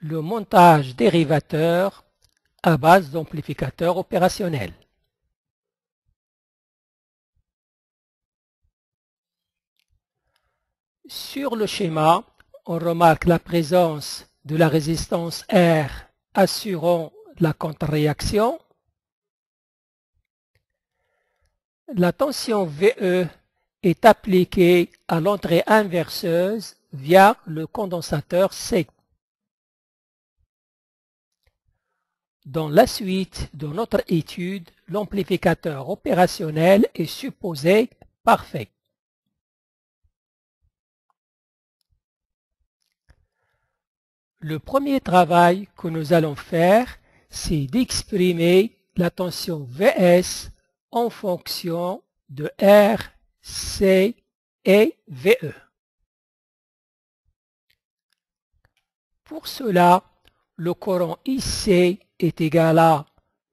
le montage dérivateur à base d'amplificateur opérationnel. Sur le schéma, on remarque la présence de la résistance R assurant la contre-réaction, la tension VE est appliquée à l'entrée inverseuse via le condensateur C. Dans la suite de notre étude, l'amplificateur opérationnel est supposé parfait. Le premier travail que nous allons faire, c'est d'exprimer la tension VS en fonction de R, C et VE. Pour cela, le courant IC est égal à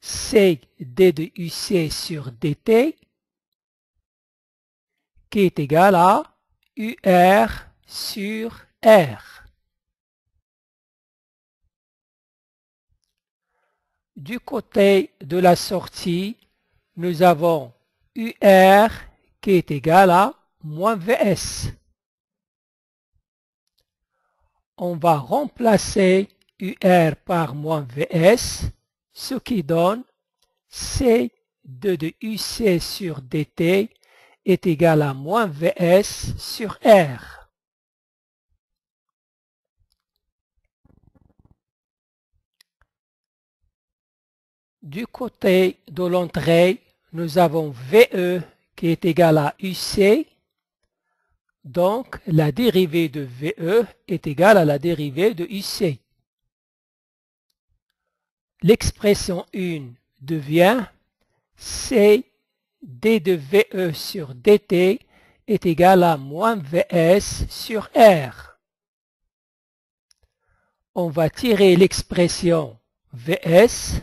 C D de UC sur DT qui est égal à UR sur R. Du côté de la sortie, nous avons UR qui est égal à moins VS. On va remplacer UR par moins VS, ce qui donne C2 de UC sur DT est égal à moins VS sur R. Du côté de l'entrée, nous avons VE qui est égal à UC. Donc, la dérivée de VE est égale à la dérivée de UC l'expression 1 devient C d de VE sur dt est égal à moins VS sur R. On va tirer l'expression VS,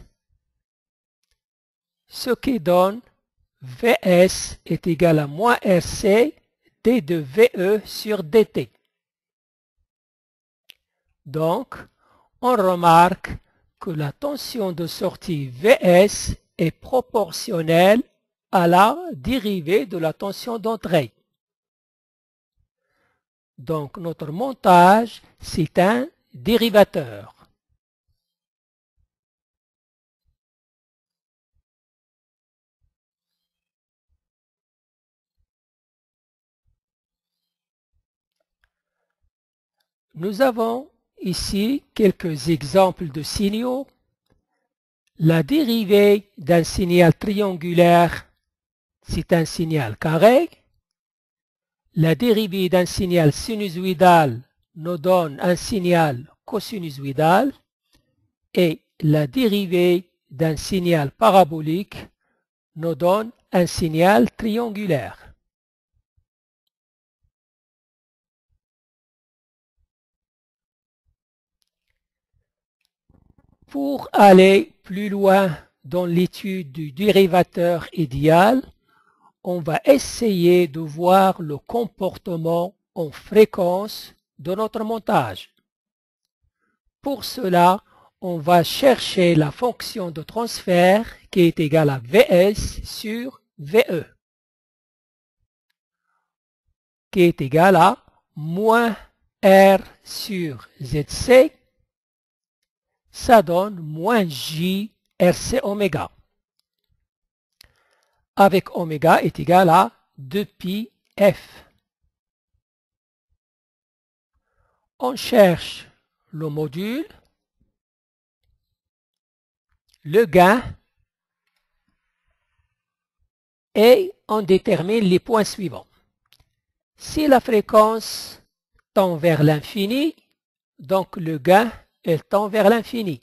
ce qui donne VS est égal à moins RC d de VE sur dt. Donc, on remarque que la tension de sortie Vs est proportionnelle à la dérivée de la tension d'entrée. Donc notre montage, c'est un dérivateur. Nous avons ici quelques exemples de signaux. La dérivée d'un signal triangulaire, c'est un signal carré. La dérivée d'un signal sinusoidal nous donne un signal cosinusoidal. Et la dérivée d'un signal parabolique nous donne un signal triangulaire. Pour aller plus loin dans l'étude du dérivateur idéal, on va essayer de voir le comportement en fréquence de notre montage. Pour cela, on va chercher la fonction de transfert qui est égale à Vs sur VE, qui est égale à moins R sur ZC ça donne moins J RC oméga. Avec oméga est égal à 2pi F. On cherche le module, le gain, et on détermine les points suivants. Si la fréquence tend vers l'infini, donc le gain elle tend vers l'infini.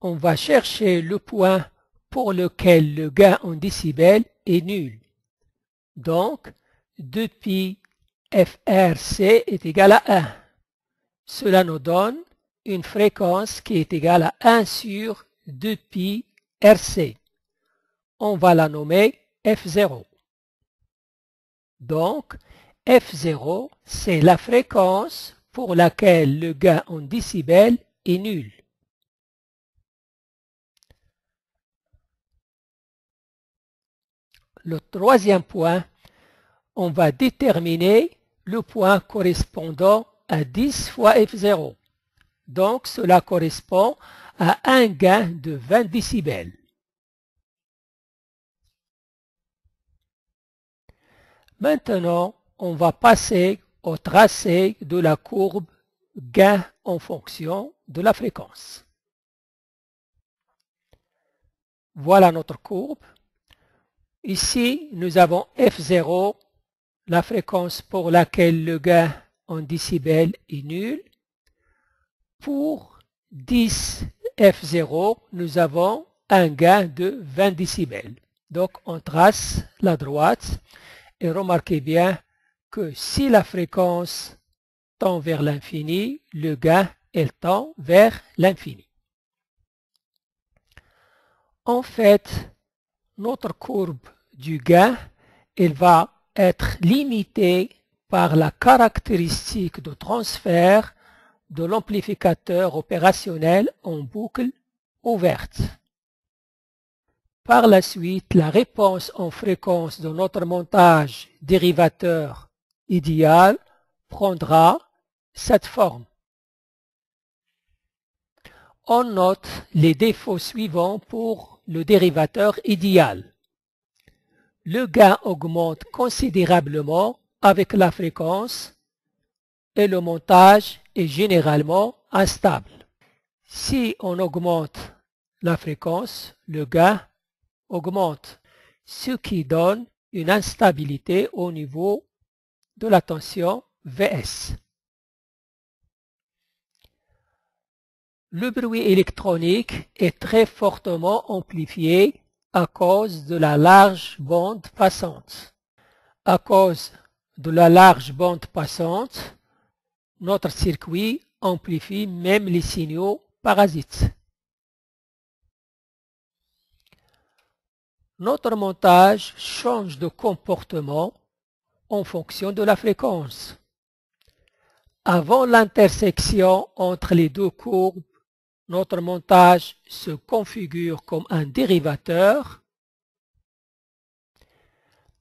On va chercher le point pour lequel le gain en décibels est nul. Donc, 2pi FRC est égal à 1. Cela nous donne une fréquence qui est égale à 1 sur 2pi RC. On va la nommer F0. Donc, F0, c'est la fréquence pour laquelle le gain en décibels est nul. Le troisième point, on va déterminer le point correspondant à 10 fois F0. Donc cela correspond à un gain de 20 décibels. Maintenant, on va passer au tracé de la courbe gain en fonction de la fréquence. Voilà notre courbe. Ici, nous avons F0, la fréquence pour laquelle le gain en décibels est nul. Pour 10 F0, nous avons un gain de 20 décibels. Donc, on trace la droite et remarquez bien que si la fréquence tend vers l'infini, le gain, elle tend vers l'infini. En fait, notre courbe du gain, elle va être limitée par la caractéristique de transfert de l'amplificateur opérationnel en boucle ouverte. Par la suite, la réponse en fréquence de notre montage dérivateur idéal prendra cette forme. On note les défauts suivants pour le dérivateur idéal. Le gain augmente considérablement avec la fréquence et le montage est généralement instable. Si on augmente la fréquence, le gain augmente, ce qui donne une instabilité au niveau de la tension VS. Le bruit électronique est très fortement amplifié à cause de la large bande passante. À cause de la large bande passante, notre circuit amplifie même les signaux parasites. Notre montage change de comportement en fonction de la fréquence. Avant l'intersection entre les deux courbes, notre montage se configure comme un dérivateur.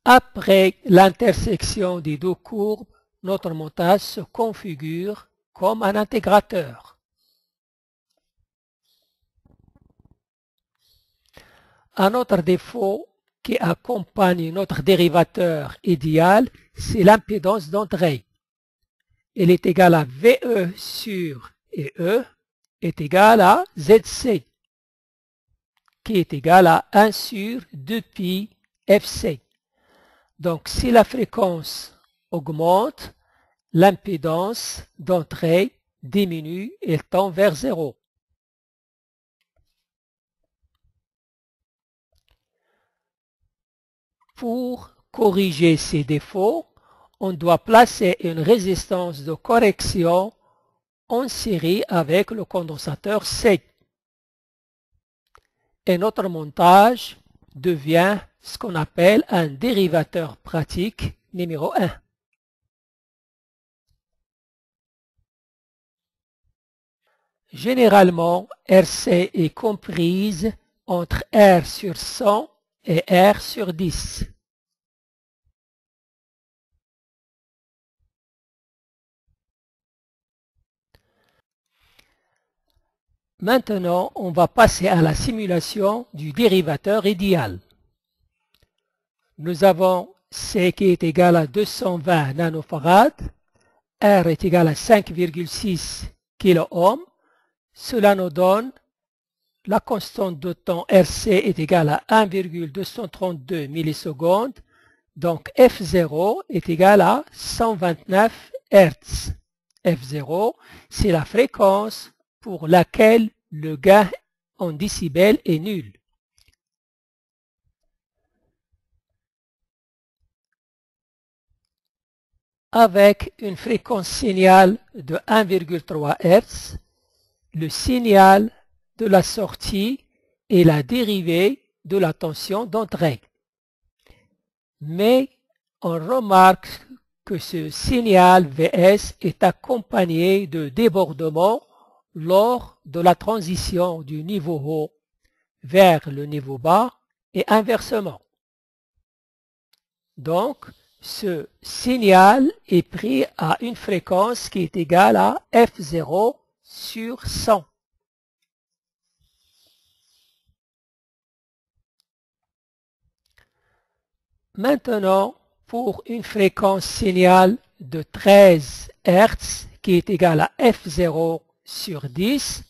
Après l'intersection des deux courbes, notre montage se configure comme un intégrateur. Un autre défaut qui accompagne notre dérivateur idéal, c'est l'impédance d'entrée. Elle est égale à VE sur et E est égale à ZC, qui est égale à 1 sur 2pi FC. Donc, si la fréquence augmente, l'impédance d'entrée diminue et tend vers 0. Pour corriger ces défauts, on doit placer une résistance de correction en série avec le condensateur C. Et notre montage devient ce qu'on appelle un dérivateur pratique numéro 1. Généralement, RC est comprise entre R sur 100 et R sur 10. Maintenant, on va passer à la simulation du dérivateur idéal. Nous avons C qui est égal à 220 nanofarads, R est égal à 5,6 kOhm. Cela nous donne la constante de temps RC est égale à 1,232 millisecondes, donc F0 est égal à 129 Hz. F0, c'est la fréquence pour laquelle le gain en décibels est nul. Avec une fréquence signal de 1,3 Hz, le signal de la sortie est la dérivée de la tension d'entrée. Mais on remarque que ce signal VS est accompagné de débordements lors de la transition du niveau haut vers le niveau bas et inversement. Donc, ce signal est pris à une fréquence qui est égale à F0 sur 100. Maintenant, pour une fréquence signal de 13 Hz qui est égale à F0 sur 10,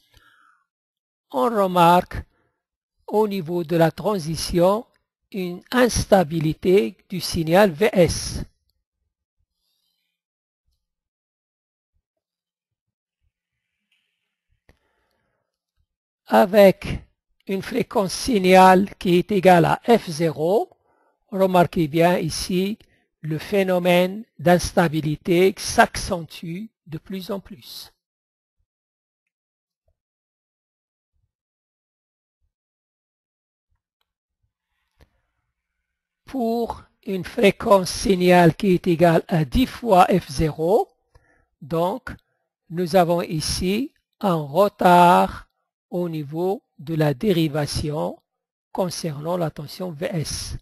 on remarque au niveau de la transition une instabilité du signal VS. Avec une fréquence signal qui est égale à F0, remarquez bien ici, le phénomène d'instabilité s'accentue de plus en plus. pour une fréquence signal qui est égale à 10 fois F0. Donc, nous avons ici un retard au niveau de la dérivation concernant la tension Vs.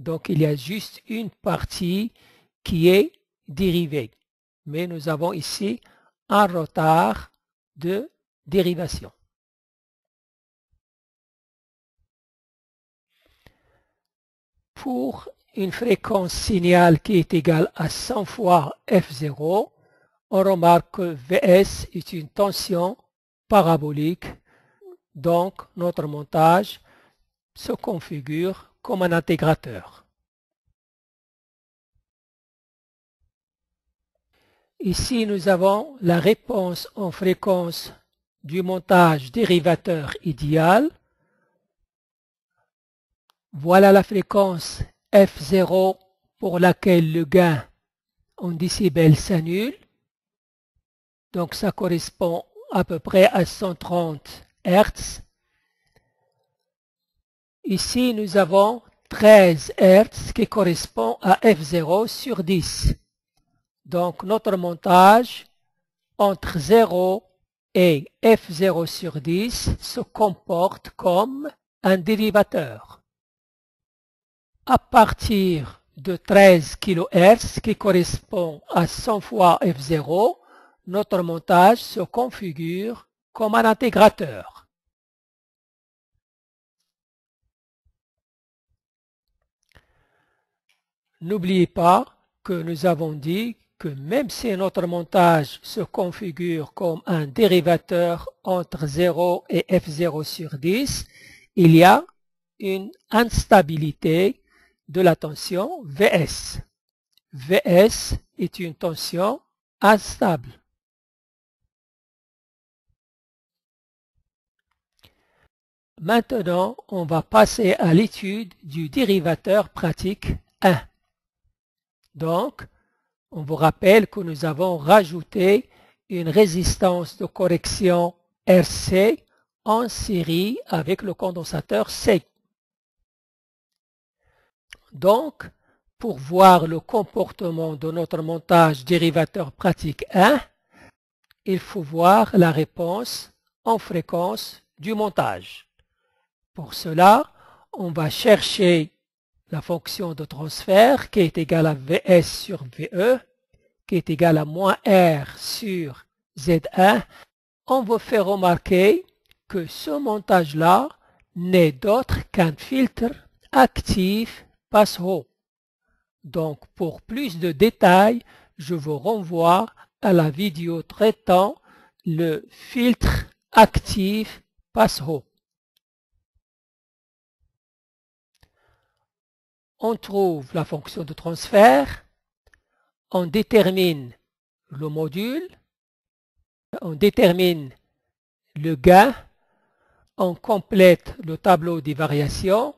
Donc, il y a juste une partie qui est dérivée. Mais nous avons ici un retard de dérivation. pour une fréquence signale qui est égale à 100 fois F0, on remarque que Vs est une tension parabolique. Donc, notre montage se configure comme un intégrateur. Ici, nous avons la réponse en fréquence du montage dérivateur idéal voilà la fréquence F0 pour laquelle le gain en décibels s'annule. Donc ça correspond à peu près à 130 Hz. Ici, nous avons 13 Hz qui correspond à F0 sur 10. Donc notre montage entre 0 et F0 sur 10 se comporte comme un dérivateur à partir de 13 kHz qui correspond à 100 fois F0, notre montage se configure comme un intégrateur. N'oubliez pas que nous avons dit que même si notre montage se configure comme un dérivateur entre 0 et f0 sur 10, il y a une instabilité de la tension VS. VS est une tension instable. Maintenant, on va passer à l'étude du dérivateur pratique 1. Donc, on vous rappelle que nous avons rajouté une résistance de correction RC en série avec le condensateur C. Donc, pour voir le comportement de notre montage dérivateur pratique 1, il faut voir la réponse en fréquence du montage. Pour cela, on va chercher la fonction de transfert qui est égale à Vs sur Ve, qui est égale à moins R sur Z1. On vous faire remarquer que ce montage-là n'est d'autre qu'un filtre actif donc pour plus de détails, je vous renvoie à la vidéo traitant le filtre actif pass-haut. On trouve la fonction de transfert, on détermine le module, on détermine le gain, on complète le tableau des variations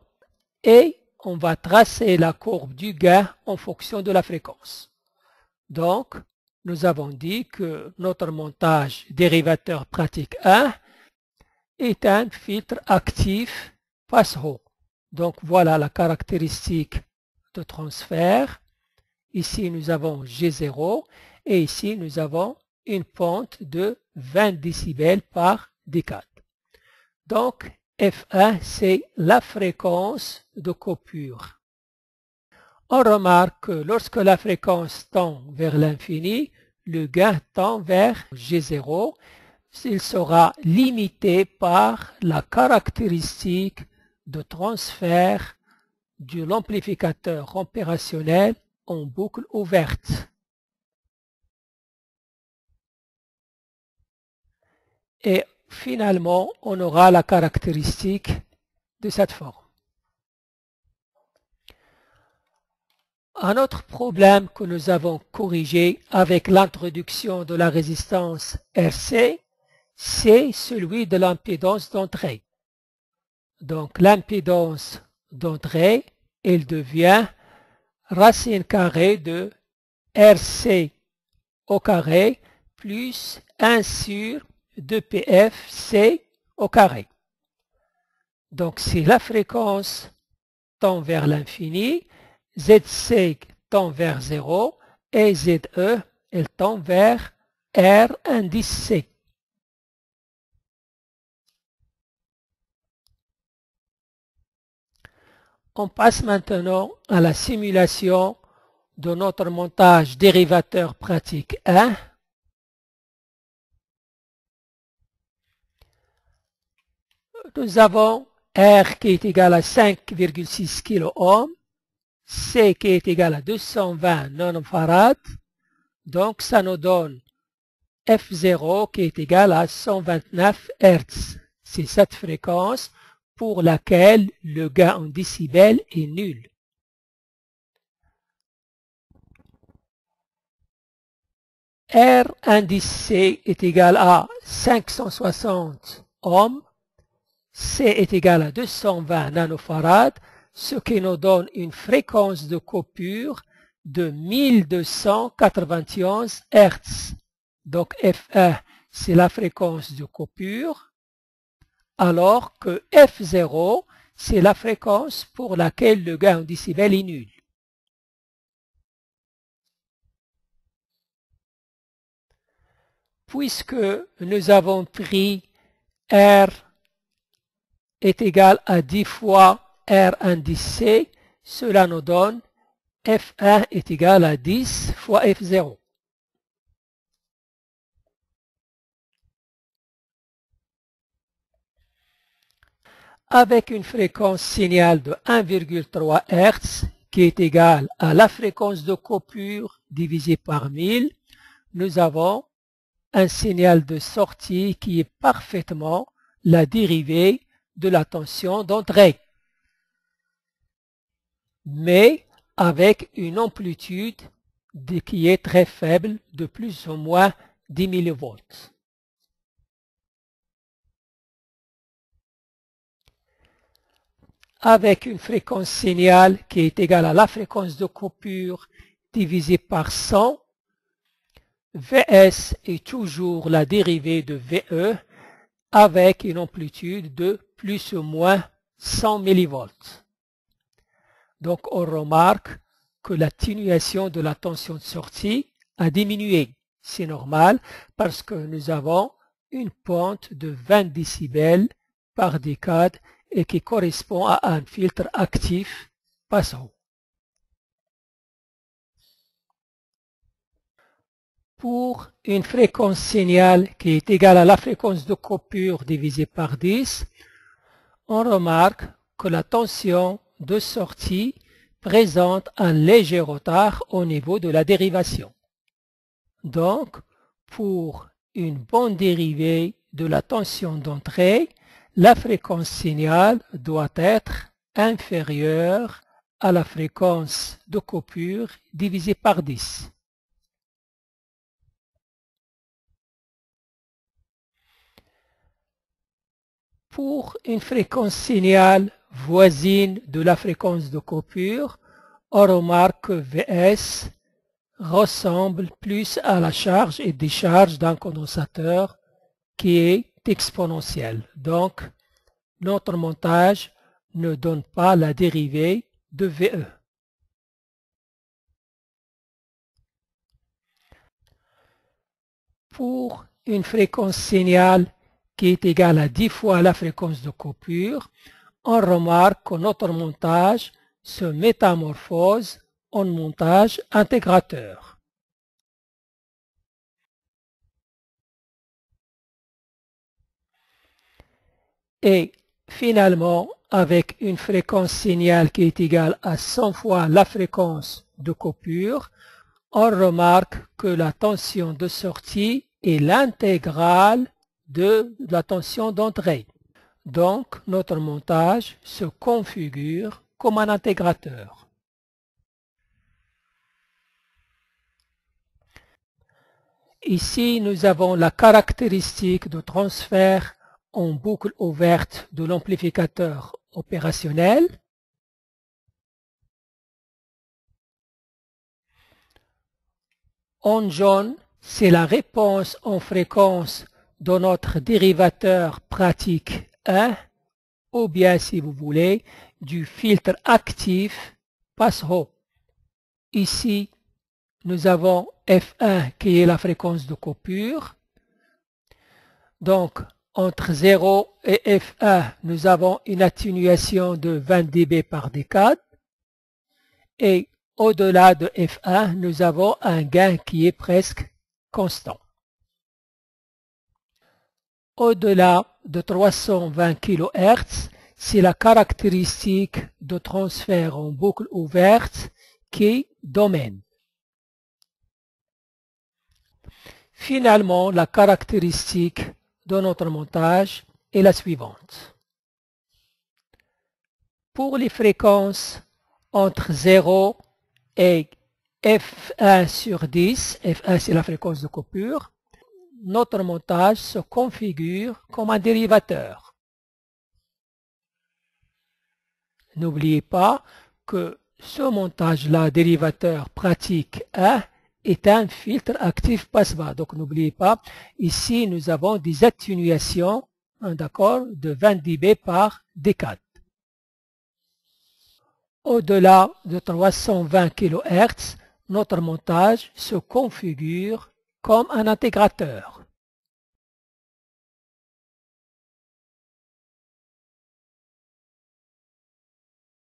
et on va tracer la courbe du gain en fonction de la fréquence. Donc, nous avons dit que notre montage dérivateur pratique 1 est un filtre actif passe haut Donc voilà la caractéristique de transfert. Ici nous avons G0 et ici nous avons une pente de 20 dB par décade. Donc F1, c'est la fréquence de coupure. On remarque que lorsque la fréquence tend vers l'infini, le gain tend vers G0. Il sera limité par la caractéristique de transfert de l'amplificateur opérationnel en boucle ouverte. Et finalement, on aura la caractéristique de cette forme. Un autre problème que nous avons corrigé avec l'introduction de la résistance RC, c'est celui de l'impédance d'entrée. Donc l'impédance d'entrée, elle devient racine carrée de RC au carré plus 1 sur 2PFC au carré. Donc si la fréquence tend vers l'infini, ZC tend vers 0 et ZE, elle tend vers R indice C. On passe maintenant à la simulation de notre montage dérivateur pratique 1. nous avons R qui est égal à 5,6 kOhm, C qui est égal à 220 nanofarad, donc ça nous donne F0 qui est égal à 129 Hz. C'est cette fréquence pour laquelle le gain en décibels est nul. R indice C est égal à 560 ohms C est égal à 220 nanofarads, ce qui nous donne une fréquence de coupure de 1291 Hz. Donc F1, c'est la fréquence de coupure, alors que F0, c'est la fréquence pour laquelle le gain en décibel est nul. Puisque nous avons pris R est égal à 10 fois R indice C, cela nous donne F1 est égal à 10 fois F0. Avec une fréquence signale de 1,3 Hz qui est égale à la fréquence de coupure divisée par 1000, nous avons un signal de sortie qui est parfaitement la dérivée de la tension d'entrée, mais avec une amplitude qui est très faible, de plus ou moins 10 volts, avec une fréquence signale qui est égale à la fréquence de coupure divisée par 100. Vs est toujours la dérivée de Ve, avec une amplitude de plus ou moins 100 mV. Donc on remarque que l'atténuation de la tension de sortie a diminué. C'est normal parce que nous avons une pente de 20 dB par décade et qui correspond à un filtre actif passant. pour une fréquence signale qui est égale à la fréquence de coupure divisée par 10, on remarque que la tension de sortie présente un léger retard au niveau de la dérivation. Donc, pour une bonne dérivée de la tension d'entrée, la fréquence signale doit être inférieure à la fréquence de coupure divisée par 10. pour une fréquence signale voisine de la fréquence de coupure, on remarque que Vs ressemble plus à la charge et décharge d'un condensateur qui est exponentiel. Donc, notre montage ne donne pas la dérivée de VE. Pour une fréquence signale qui est égal à 10 fois la fréquence de coupure, on remarque que notre montage se métamorphose en montage intégrateur. Et finalement, avec une fréquence signale qui est égale à 100 fois la fréquence de coupure, on remarque que la tension de sortie est l'intégrale de la tension d'entrée. Donc notre montage se configure comme un intégrateur. Ici, nous avons la caractéristique de transfert en boucle ouverte de l'amplificateur opérationnel. En jaune, c'est la réponse en fréquence dans notre dérivateur pratique 1 ou bien si vous voulez du filtre actif pass-haut. Ici, nous avons F1 qui est la fréquence de coupure. Donc, entre 0 et F1, nous avons une atténuation de 20 dB par décade. Et au-delà de F1, nous avons un gain qui est presque constant au-delà de 320 kHz, c'est la caractéristique de transfert en boucle ouverte qui domaine. Finalement, la caractéristique de notre montage est la suivante. Pour les fréquences entre 0 et F1 sur 10, F1 c'est la fréquence de coupure, notre montage se configure comme un dérivateur. N'oubliez pas que ce montage-là, dérivateur pratique 1, est un filtre actif passe-bas. Donc n'oubliez pas, ici nous avons des atténuations hein, d'accord, de 20 dB par décade. Au-delà de 320 kHz, notre montage se configure comme un intégrateur